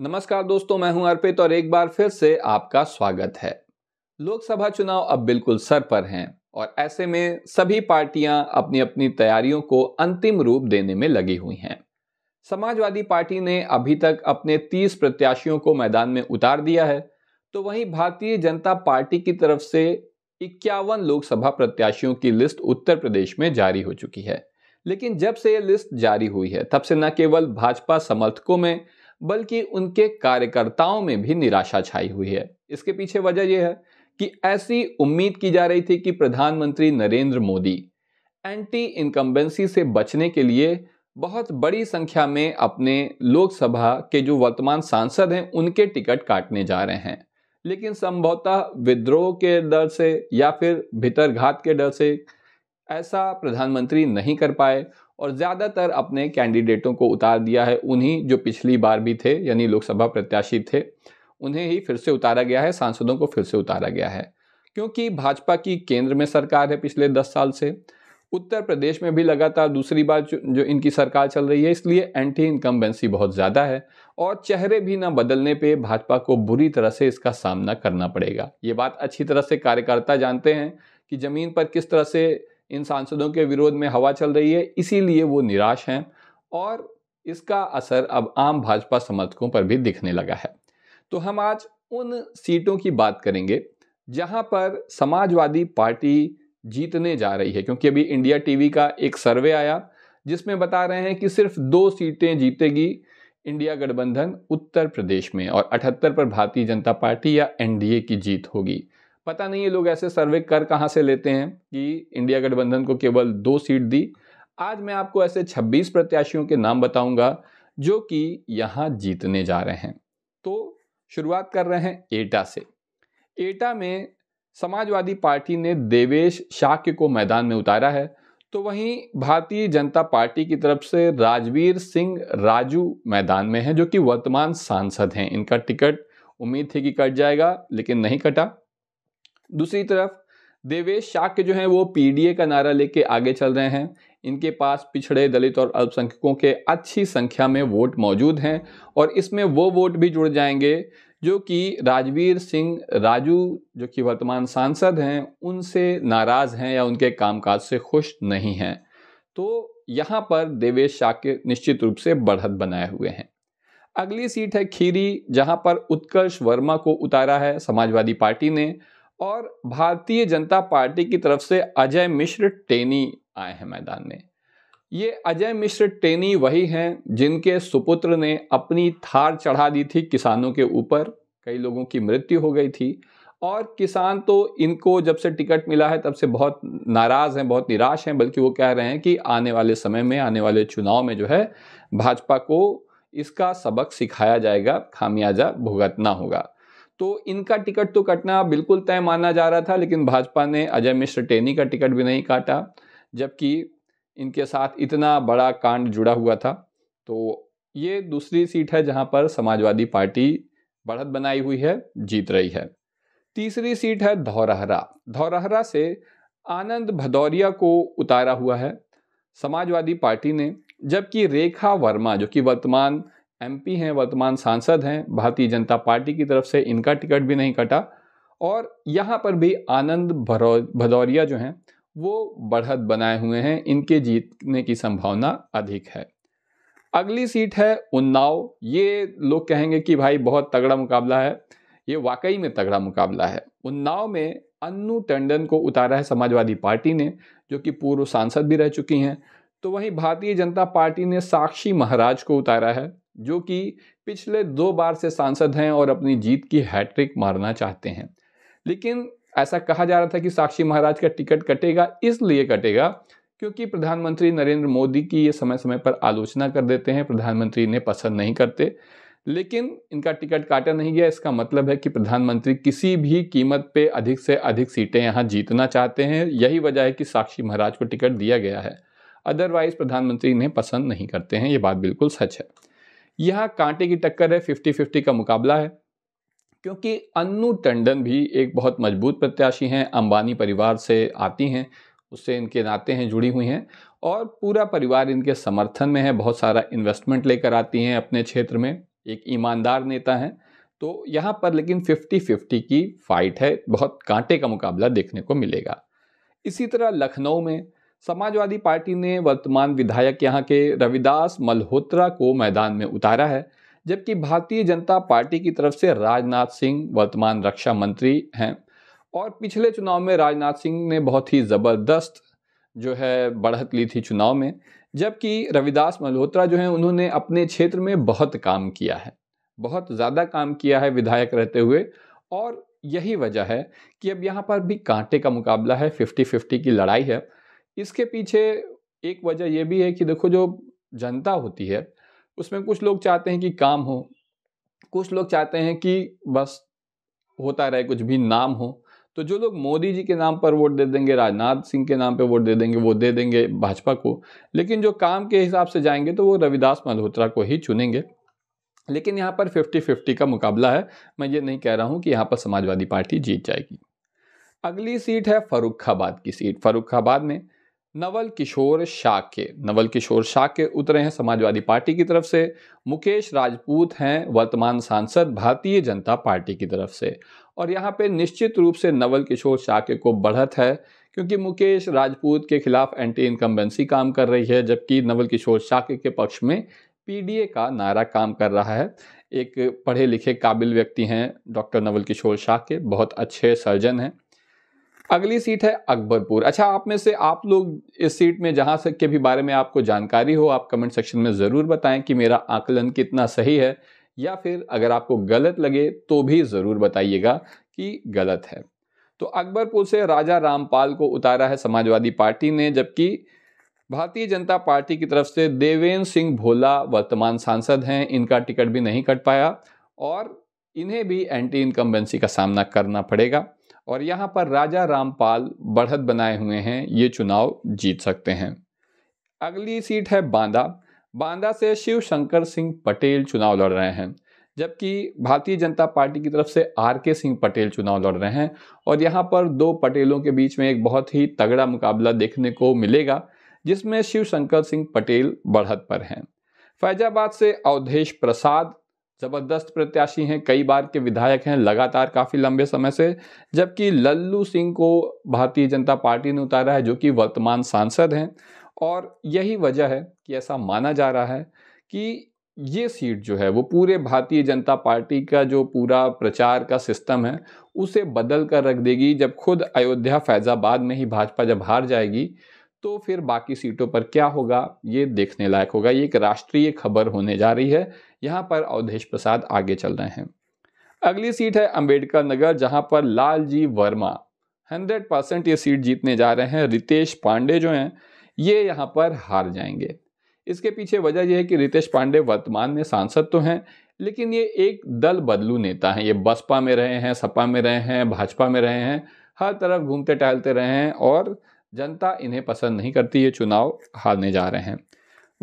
नमस्कार दोस्तों मैं हूं अर्पित और एक बार फिर से आपका स्वागत है लोकसभा चुनाव अब बिल्कुल सर पर हैं और ऐसे में सभी पार्टियां अपनी अपनी तैयारियों को अंतिम रूप देने में लगी हुई हैं समाजवादी पार्टी ने अभी तक अपने 30 प्रत्याशियों को मैदान में उतार दिया है तो वहीं भारतीय जनता पार्टी की तरफ से इक्यावन लोकसभा प्रत्याशियों की लिस्ट उत्तर प्रदेश में जारी हो चुकी है लेकिन जब से ये लिस्ट जारी हुई है तब से न केवल भाजपा समर्थकों में बल्कि उनके कार्यकर्ताओं में भी निराशा छाई हुई है इसके पीछे वजह यह है कि ऐसी उम्मीद की जा रही थी कि प्रधानमंत्री नरेंद्र मोदी एंटी इनकम्बेंसी से बचने के लिए बहुत बड़ी संख्या में अपने लोकसभा के जो वर्तमान सांसद हैं उनके टिकट काटने जा रहे हैं लेकिन संभवतः विद्रोह के डर से या फिर भीतरघात के डर से ऐसा प्रधानमंत्री नहीं कर पाए और ज़्यादातर अपने कैंडिडेटों को उतार दिया है उन्हीं जो पिछली बार भी थे यानी लोकसभा प्रत्याशी थे उन्हें ही फिर से उतारा गया है सांसदों को फिर से उतारा गया है क्योंकि भाजपा की केंद्र में सरकार है पिछले दस साल से उत्तर प्रदेश में भी लगातार दूसरी बार जो इनकी सरकार चल रही है इसलिए एंटी इनकम्बेंसी बहुत ज़्यादा है और चेहरे भी ना बदलने पे भाजपा को बुरी तरह से इसका सामना करना पड़ेगा ये बात अच्छी तरह से कार्यकर्ता जानते हैं कि ज़मीन पर किस तरह से इन सांसदों के विरोध में हवा चल रही है इसीलिए वो निराश हैं और इसका असर अब आम भाजपा समर्थकों पर भी दिखने लगा है तो हम आज उन सीटों की बात करेंगे जहां पर समाजवादी पार्टी जीतने जा रही है क्योंकि अभी इंडिया टीवी का एक सर्वे आया जिसमें बता रहे हैं कि सिर्फ दो सीटें जीतेगी इंडिया गठबंधन उत्तर प्रदेश में और 78 पर भारतीय जनता पार्टी या एनडीए की जीत होगी पता नहीं ये लोग ऐसे सर्वे कर कहाँ से लेते हैं कि इंडिया गठबंधन को केवल दो सीट दी आज मैं आपको ऐसे 26 प्रत्याशियों के नाम बताऊंगा जो कि यहाँ जीतने जा रहे हैं तो शुरुआत कर रहे हैं एटा से एटा में समाजवादी पार्टी ने देवेश शाक्य को मैदान में उतारा है तो वहीं भारतीय जनता पार्टी की तरफ से राजवीर सिंह राजू मैदान में हैं जो कि वर्तमान सांसद हैं इनका टिकट उम्मीद थी कि कट जाएगा लेकिन नहीं कटा दूसरी तरफ देवेश शाक्य जो हैं वो पीडीए का नारा लेके आगे चल रहे हैं इनके पास पिछड़े दलित और अल्पसंख्यकों के अच्छी संख्या में वोट मौजूद हैं और इसमें वो वोट भी जुड़ जाएंगे जो कि राजवीर सिंह राजू जो कि वर्तमान सांसद हैं उनसे नाराज़ हैं या उनके कामकाज से खुश नहीं हैं तो यहाँ पर देवेश शाक्य निश्चित रूप से बढ़त बनाए हुए हैं अगली सीट है खीरी जहाँ पर उत्कर्ष वर्मा को उतारा है समाजवादी पार्टी ने और भारतीय जनता पार्टी की तरफ से अजय मिश्र टेनी आए हैं मैदान में ये अजय मिश्र टेनी वही हैं जिनके सुपुत्र ने अपनी थार चढ़ा दी थी किसानों के ऊपर कई लोगों की मृत्यु हो गई थी और किसान तो इनको जब से टिकट मिला है तब से बहुत नाराज़ हैं बहुत निराश हैं बल्कि वो कह रहे हैं कि आने वाले समय में आने वाले चुनाव में जो है भाजपा को इसका सबक सिखाया जाएगा खामियाजा भुगतना होगा तो इनका टिकट तो कटना बिल्कुल तय माना जा रहा था लेकिन भाजपा ने अजय मिश्र टेनी का टिकट भी नहीं काटा जबकि इनके साथ इतना बड़ा कांड जुड़ा हुआ था तो ये दूसरी सीट है जहाँ पर समाजवादी पार्टी बढ़त बनाई हुई है जीत रही है तीसरी सीट है धौरहरा धौरहरा से आनंद भदौरिया को उतारा हुआ है समाजवादी पार्टी ने जबकि रेखा वर्मा जो कि वर्तमान एमपी हैं वर्तमान सांसद हैं भारतीय जनता पार्टी की तरफ से इनका टिकट भी नहीं कटा और यहाँ पर भी आनंद भदौरिया जो हैं वो बढ़त बनाए हुए हैं इनके जीतने की संभावना अधिक है अगली सीट है उन्नाव ये लोग कहेंगे कि भाई बहुत तगड़ा मुकाबला है ये वाकई में तगड़ा मुकाबला है उन्नाव में अन्नू टंडन को उतारा है समाजवादी पार्टी ने जो कि पूर्व सांसद भी रह चुकी हैं तो वहीं भारतीय जनता पार्टी ने साक्षी महाराज को उतारा है जो कि पिछले दो बार से सांसद हैं और अपनी जीत की हैट्रिक मारना चाहते हैं लेकिन ऐसा कहा जा रहा था कि साक्षी महाराज का टिकट कटेगा इसलिए कटेगा क्योंकि प्रधानमंत्री नरेंद्र मोदी की ये समय समय पर आलोचना कर देते हैं प्रधानमंत्री इन्हें पसंद नहीं करते लेकिन इनका टिकट काटा नहीं गया इसका मतलब है कि प्रधानमंत्री किसी भी कीमत पे अधिक से अधिक सीटें यहाँ जीतना चाहते हैं यही वजह है कि साक्षी महाराज को टिकट दिया गया है अदरवाइज प्रधानमंत्री इन्हें पसंद नहीं करते हैं ये बात बिल्कुल सच है यह कांटे की टक्कर है फिफ्टी फिफ्टी का मुकाबला है क्योंकि अन्नू टंडन भी एक बहुत मजबूत प्रत्याशी हैं अंबानी परिवार से आती हैं उससे इनके नाते हैं जुड़ी हुई हैं और पूरा परिवार इनके समर्थन में है बहुत सारा इन्वेस्टमेंट लेकर आती हैं अपने क्षेत्र में एक ईमानदार नेता हैं तो यहाँ पर लेकिन फिफ्टी फिफ्टी की फाइट है बहुत कांटे का मुकाबला देखने को मिलेगा इसी तरह लखनऊ में समाजवादी पार्टी ने वर्तमान विधायक यहाँ के रविदास मल्होत्रा को मैदान में उतारा है जबकि भारतीय जनता पार्टी की तरफ से राजनाथ सिंह वर्तमान रक्षा मंत्री हैं और पिछले चुनाव में राजनाथ सिंह ने बहुत ही ज़बरदस्त जो है बढ़त ली थी चुनाव में जबकि रविदास मल्होत्रा जो हैं उन्होंने अपने क्षेत्र में बहुत काम किया है बहुत ज़्यादा काम किया है विधायक रहते हुए और यही वजह है कि अब यहाँ पर भी कांटे का मुकाबला है फिफ्टी फिफ्टी की लड़ाई है इसके पीछे एक वजह यह भी है कि देखो जो जनता होती है उसमें कुछ लोग चाहते हैं कि काम हो कुछ लोग चाहते हैं कि बस होता रहे कुछ भी नाम हो तो जो लोग मोदी जी के नाम पर वोट दे देंगे राजनाथ सिंह के नाम पर वोट दे देंगे वो दे देंगे भाजपा को लेकिन जो काम के हिसाब से जाएंगे तो वो रविदास मल्होत्रा को ही चुनेंगे लेकिन यहाँ पर फिफ्टी फिफ्टी का मुकाबला है मैं ये नहीं कह रहा हूँ कि यहाँ पर समाजवादी पार्टी जीत जाएगी अगली सीट है फरुखाबाद की सीट फरुखाबाद में नवल किशोर शाके नवल किशोर शाके उतरे हैं समाजवादी पार्टी की तरफ से मुकेश राजपूत हैं वर्तमान सांसद भारतीय जनता पार्टी की तरफ से और यहाँ पे निश्चित रूप से नवल किशोर शाके को बढ़त है क्योंकि मुकेश राजपूत के खिलाफ एंटी इनकम्बेंसी काम कर रही है जबकि नवल किशोर शाके के पक्ष में पीडीए का नारा काम कर रहा है एक पढ़े लिखे काबिल व्यक्ति हैं डॉक्टर नवल किशोर शाक्य बहुत अच्छे सर्जन हैं अगली सीट है अकबरपुर अच्छा आप में से आप लोग इस सीट में जहाँ से के भी बारे में आपको जानकारी हो आप कमेंट सेक्शन में ज़रूर बताएं कि मेरा आकलन कितना सही है या फिर अगर आपको गलत लगे तो भी ज़रूर बताइएगा कि गलत है तो अकबरपुर से राजा रामपाल को उतारा है समाजवादी पार्टी ने जबकि भारतीय जनता पार्टी की तरफ से देवेंद्र सिंह भोला वर्तमान सांसद हैं इनका टिकट भी नहीं कट पाया और इन्हें भी एंटी इनकम्बेंसी का सामना करना पड़ेगा और यहाँ पर राजा रामपाल बढ़त बनाए हुए हैं ये चुनाव जीत सकते हैं अगली सीट है बांदा बांदा से शिव शंकर सिंह पटेल चुनाव लड़ रहे हैं जबकि भारतीय जनता पार्टी की तरफ से आर के सिंह पटेल चुनाव लड़ रहे हैं और यहाँ पर दो पटेलों के बीच में एक बहुत ही तगड़ा मुकाबला देखने को मिलेगा जिसमें शिव शंकर सिंह पटेल बढ़त पर हैं फैजाबाद से अवधेश प्रसाद जबरदस्त प्रत्याशी हैं कई बार के विधायक हैं लगातार काफ़ी लंबे समय से जबकि लल्लू सिंह को भारतीय जनता पार्टी ने उतारा है जो कि वर्तमान सांसद हैं और यही वजह है कि ऐसा माना जा रहा है कि ये सीट जो है वो पूरे भारतीय जनता पार्टी का जो पूरा प्रचार का सिस्टम है उसे बदल कर रख देगी जब खुद अयोध्या फैज़ाबाद में ही भाजपा जब हार जाएगी तो फिर बाकी सीटों पर क्या होगा ये देखने लायक होगा ये एक राष्ट्रीय खबर होने जा रही है यहाँ पर अवधेश प्रसाद आगे चल रहे हैं अगली सीट है अंबेडकर नगर जहाँ पर लालजी वर्मा 100 परसेंट ये सीट जीतने जा रहे हैं रितेश पांडे जो हैं ये यहाँ पर हार जाएंगे इसके पीछे वजह यह है कि रितेश पांडे वर्तमान में सांसद तो हैं लेकिन ये एक दल बदलू नेता हैं ये बसपा में रहे हैं सपा में रहे हैं भाजपा में रहे हैं हर तरफ घूमते टहलते रहे हैं और जनता इन्हें पसंद नहीं करती ये चुनाव हारने जा रहे हैं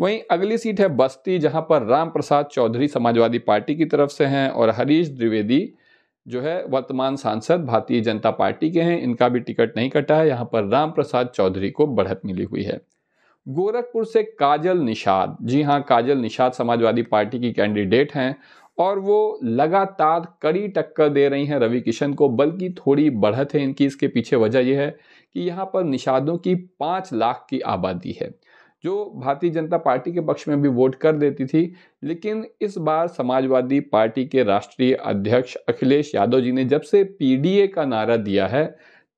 वहीं अगली सीट है बस्ती जहां पर राम प्रसाद चौधरी समाजवादी पार्टी की तरफ से हैं और हरीश द्विवेदी जो है वर्तमान सांसद भारतीय जनता पार्टी के हैं इनका भी टिकट नहीं कटा है यहाँ पर राम प्रसाद चौधरी को बढ़त मिली हुई है गोरखपुर से काजल निषाद जी हाँ काजल निषाद समाजवादी पार्टी की कैंडिडेट हैं और वो लगातार कड़ी टक्कर दे रही हैं रवि किशन को बल्कि थोड़ी बढ़त है इनकी इसके पीछे वजह यह है कि यहाँ पर निषादों की पाँच लाख की आबादी है जो भारतीय जनता पार्टी के पक्ष में भी वोट कर देती थी लेकिन इस बार समाजवादी पार्टी के राष्ट्रीय अध्यक्ष अखिलेश यादव जी ने जब से पीडीए का नारा दिया है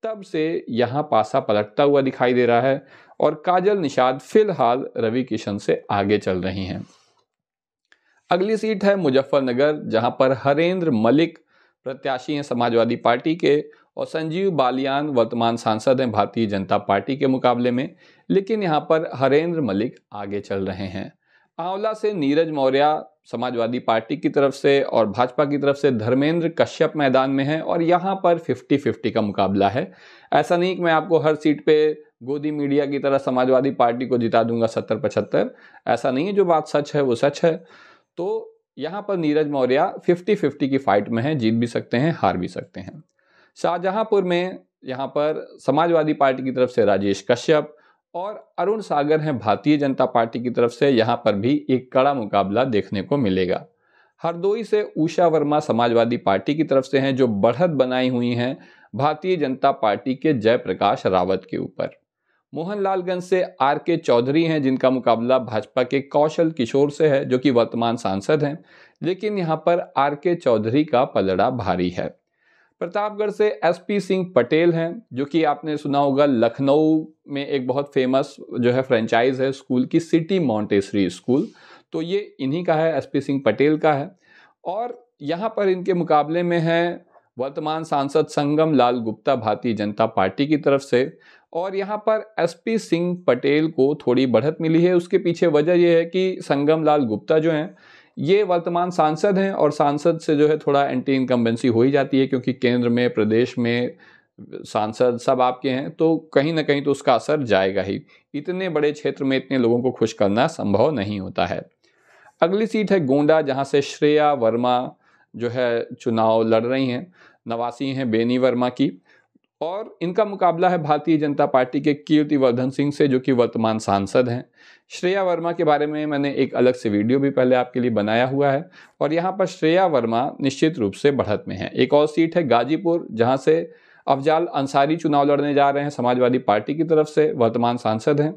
तब से यहाँ पासा पलटता हुआ दिखाई दे रहा है और काजल निषाद फिलहाल रवि किशन से आगे चल रही हैं अगली सीट है मुजफ्फरनगर जहां पर हरेंद्र मलिक प्रत्याशी हैं समाजवादी पार्टी के और संजीव बालियान वर्तमान सांसद हैं भारतीय जनता पार्टी के मुकाबले में लेकिन यहाँ पर हरेंद्र मलिक आगे चल रहे हैं आंवला से नीरज मौर्य समाजवादी पार्टी की तरफ से और भाजपा की तरफ से धर्मेंद्र कश्यप मैदान में है और यहाँ पर 50-50 का मुकाबला है ऐसा नहीं कि मैं आपको हर सीट पे गोदी मीडिया की तरह समाजवादी पार्टी को जिता दूंगा सत्तर पचहत्तर ऐसा नहीं है जो बात सच है वो सच है तो यहाँ पर नीरज मौर्य 50-50 की फाइट में है जीत भी सकते हैं हार भी सकते हैं शाहजहांपुर में यहाँ पर समाजवादी पार्टी की तरफ से राजेश कश्यप और अरुण सागर हैं भारतीय जनता पार्टी की तरफ से यहाँ पर भी एक कड़ा मुकाबला देखने को मिलेगा हरदोई से उषा वर्मा समाजवादी पार्टी की तरफ से हैं जो बढ़त बनाई हुई हैं भारतीय जनता पार्टी के जयप्रकाश रावत के ऊपर मोहनलालगंज से आर के चौधरी हैं जिनका मुकाबला भाजपा के कौशल किशोर से है जो कि वर्तमान सांसद हैं लेकिन यहाँ पर आर के चौधरी का पलड़ा भारी है प्रतापगढ़ से एसपी सिंह पटेल हैं जो कि आपने सुना होगा लखनऊ में एक बहुत फेमस जो है फ्रेंचाइज है स्कूल की सिटी मॉन्टेसरी स्कूल तो ये इन्हीं का है एसपी सिंह पटेल का है और यहाँ पर इनके मुकाबले में हैं वर्तमान सांसद संगम लाल गुप्ता भारतीय जनता पार्टी की तरफ से और यहाँ पर एसपी सिंह पटेल को थोड़ी बढ़त मिली है उसके पीछे वजह यह है कि संगम लाल गुप्ता जो हैं ये वर्तमान सांसद हैं और सांसद से जो है थोड़ा एंटी इनकम्बेंसी हो ही जाती है क्योंकि केंद्र में प्रदेश में सांसद सब आपके हैं तो कहीं ना कहीं तो उसका असर जाएगा ही इतने बड़े क्षेत्र में इतने लोगों को खुश करना संभव नहीं होता है अगली सीट है गोंडा जहाँ से श्रेया वर्मा जो है चुनाव लड़ रही हैं नवासी हैं बेनी वर्मा की और इनका मुकाबला है भारतीय जनता पार्टी के कीर्तिवर्धन सिंह से जो कि वर्तमान सांसद हैं श्रेया वर्मा के बारे में मैंने एक अलग से वीडियो भी पहले आपके लिए बनाया हुआ है और यहाँ पर श्रेया वर्मा निश्चित रूप से बढ़त में है एक और सीट है गाजीपुर जहाँ से अफजाल अंसारी चुनाव लड़ने जा रहे हैं समाजवादी पार्टी की तरफ से वर्तमान सांसद हैं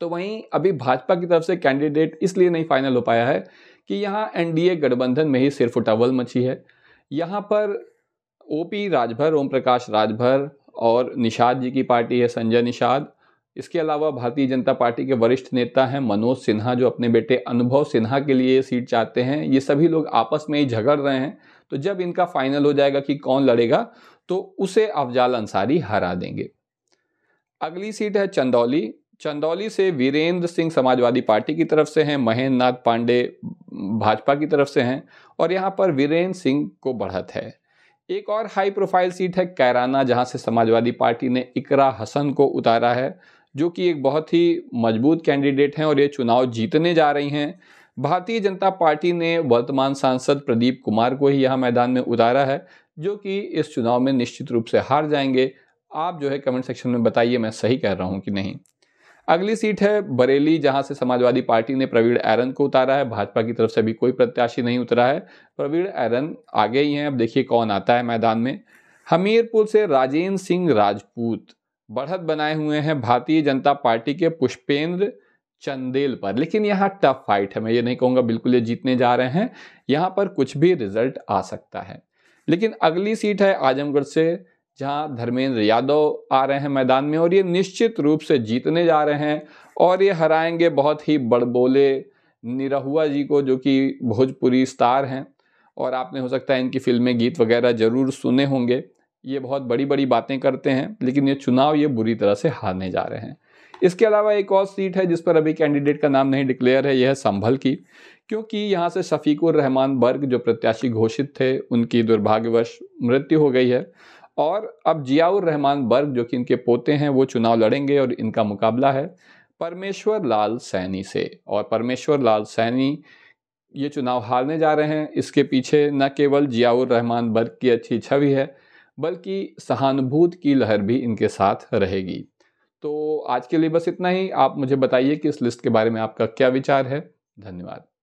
तो वहीं अभी भाजपा की तरफ से कैंडिडेट इसलिए नहीं फाइनल हो पाया है कि यहाँ एनडीए गठबंधन में ही सिर्फ उटावल मची है यहाँ पर ओपी राजभर ओम प्रकाश राजभर और निषाद जी की पार्टी है संजय निषाद इसके अलावा भारतीय जनता पार्टी के वरिष्ठ नेता हैं मनोज सिन्हा जो अपने बेटे अनुभव सिन्हा के लिए सीट चाहते हैं ये सभी लोग आपस में ही झगड़ रहे हैं तो जब इनका फाइनल हो जाएगा कि कौन लड़ेगा तो उसे अफजाल अंसारी हरा देंगे अगली सीट है चंदौली चंदौली से वीरेंद्र सिंह समाजवादी पार्टी की तरफ से हैं महेंद्र नाथ पांडे भाजपा की तरफ से हैं और यहाँ पर वीरेंद्र सिंह को बढ़त है एक और हाई प्रोफाइल सीट है कैराना जहां से समाजवादी पार्टी ने इकरा हसन को उतारा है जो कि एक बहुत ही मजबूत कैंडिडेट हैं और ये चुनाव जीतने जा रही हैं भारतीय जनता पार्टी ने वर्तमान सांसद प्रदीप कुमार को ही यहाँ मैदान में उतारा है जो कि इस चुनाव में निश्चित रूप से हार जाएंगे आप जो है कमेंट सेक्शन में बताइए मैं सही कह रहा हूँ कि नहीं अगली सीट है बरेली जहां से समाजवादी पार्टी ने प्रवीण एरन को उतारा है भाजपा की तरफ से अभी कोई प्रत्याशी नहीं उतरा है प्रवीण एरन आगे ही हैं अब देखिए कौन आता है मैदान में हमीरपुर से राजेंद्र सिंह राजपूत बढ़त बनाए हुए हैं भारतीय जनता पार्टी के पुष्पेंद्र चंदेल पर लेकिन यहाँ टफ फाइट है मैं ये नहीं कहूँगा बिल्कुल ये जीतने जा रहे हैं यहाँ पर कुछ भी रिजल्ट आ सकता है लेकिन अगली सीट है आजमगढ़ से जहां धर्मेंद्र यादव आ रहे हैं मैदान में और ये निश्चित रूप से जीतने जा रहे हैं और ये हराएंगे बहुत ही बड़बोले निरहुआ जी को जो कि भोजपुरी स्टार हैं और आपने हो सकता है इनकी फिल्में गीत वगैरह ज़रूर सुने होंगे ये बहुत बड़ी बड़ी बातें करते हैं लेकिन ये चुनाव ये बुरी तरह से हारने जा रहे हैं इसके अलावा एक और सीट है जिस पर अभी कैंडिडेट का नाम नहीं डिक्लेयर है यह है संभल की क्योंकि यहाँ से शफीकुर रहमान बर्ग जो प्रत्याशी घोषित थे उनकी दुर्भाग्यवश मृत्यु हो गई है और अब जियाउर रहमान बर्ग जो कि इनके पोते हैं वो चुनाव लड़ेंगे और इनका मुकाबला है परमेश्वर लाल सैनी से और परमेश्वर लाल सैनी ये चुनाव हारने जा रहे हैं इसके पीछे न केवल जियाउर रहमान बर्ग की अच्छी छवि है बल्कि सहानुभूति की लहर भी इनके साथ रहेगी तो आज के लिए बस इतना ही आप मुझे बताइए कि इस लिस्ट के बारे में आपका क्या विचार है धन्यवाद